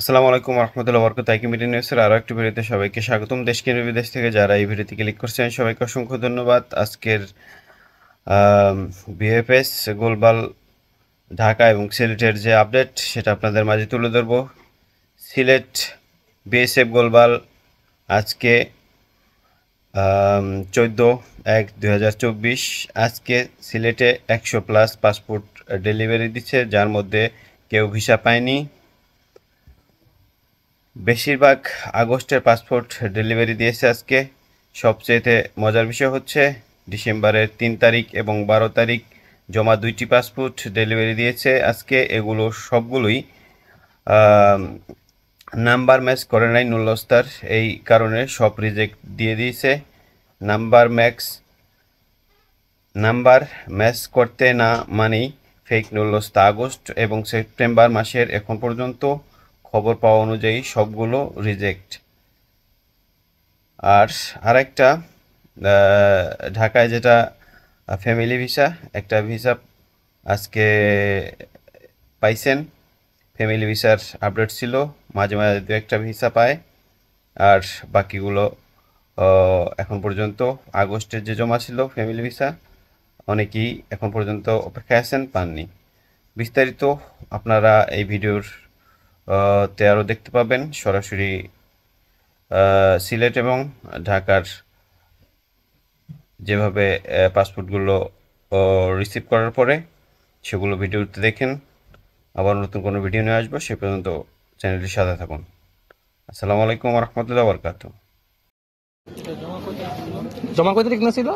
আসসালামু আলাইকুম রহমতুল্লাহ বরকত তাই মিডিয়া নিউজের আরও একটি ভিডিওতে সবাইকে স্বাগতম দেশকে বিদেশ থেকে যারা এই ভিডিওতে ক্লিক করছেন সবাইকে অসংখ্য ধন্যবাদ আজকের বিএফএস গোলবাল ঢাকা এবং সিলেটের যে আপডেট সেটা আপনাদের মাঝে তুলে ধরব সিলেট বিএসএফ গোলবাল আজকে চোদ্দো এক দুই আজকে সিলেটে একশো প্লাস পাসপোর্ট ডেলিভারি দিচ্ছে যার মধ্যে কেউ ভিসা পায়নি বেশিরভাগ আগস্টের পাসপোর্ট ডেলিভারি দিয়েছে আজকে সবচেয়েতে মজার বিষয় হচ্ছে ডিসেম্বরের তিন তারিখ এবং বারো তারিখ জমা দুইটি পাসপোর্ট ডেলিভারি দিয়েছে আজকে এগুলো সবগুলোই নাম্বার ম্যাচ করে নাই নুল্লস্তার এই কারণে সব রিজেক্ট দিয়ে দিয়েছে নাম্বার ম্যাক্স নাম্বার ম্যাচ করতে না মানেই ফেক নুল্লস্তা আগস্ট এবং সেপ্টেম্বর মাসের এখন পর্যন্ত খবর পাওয়া অনুযায়ী সবগুলো রিজেক্ট আর আরেকটা ঢাকায় যেটা ফ্যামিলি ভিসা একটা ভিসা আজকে পাইছেন ফ্যামিলি ভিসার আপডেট ছিল মাঝে মাঝে দু একটা ভিসা পায় আর বাকিগুলো এখন পর্যন্ত আগস্টের যে জমা ছিল ফ্যামিলি ভিসা অনেকেই এখন পর্যন্ত অপেক্ষায় আছেন পাননি বিস্তারিত আপনারা এই ভিডিওর তেরো দেখতে পাবেন সরাসরি সিলেট এবং ঢাকার যেভাবে পাসপোর্টগুলো রিসিভ করার পরে সেগুলো ভিডিওতে দেখেন আবার নতুন কোনো ভিডিও নিয়ে আসবো সে পর্যন্ত চ্যানেলটি সাথে থাকুন আসসালামু আলাইকুম রহমতুল্লাহ বরকাত জমা কত তারিখ না ছিল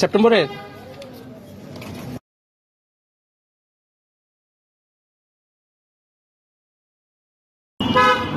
সেপ্টেম্বরের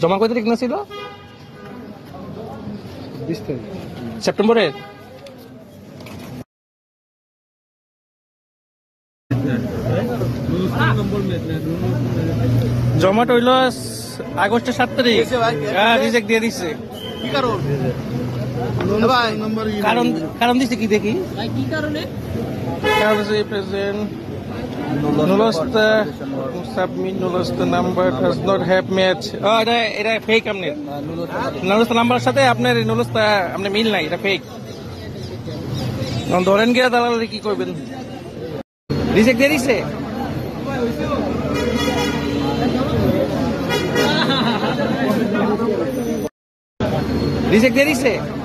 জমা কত তারিখ না ছিল সেপ্টেম্বরে তারিখ হইল আগস্টের সাত তারিখ হ্যাঁ, দিয়ে দিচ্ছে কারণ দিচ্ছে কি দেখি কারণ Nulosta, uh, submit Nulosta number does not have match. Oh, এটা এটা ফেক আপনি নুলস্তা নাম্বারের সাথে আপনার নুলস্তা আপনি মিল নাই এটা ফেক ধরেন গিয়া দালালে কি করবেন রিজেক্ট দিয়ে দিছে রিজেক্ট দিয়ে দিছে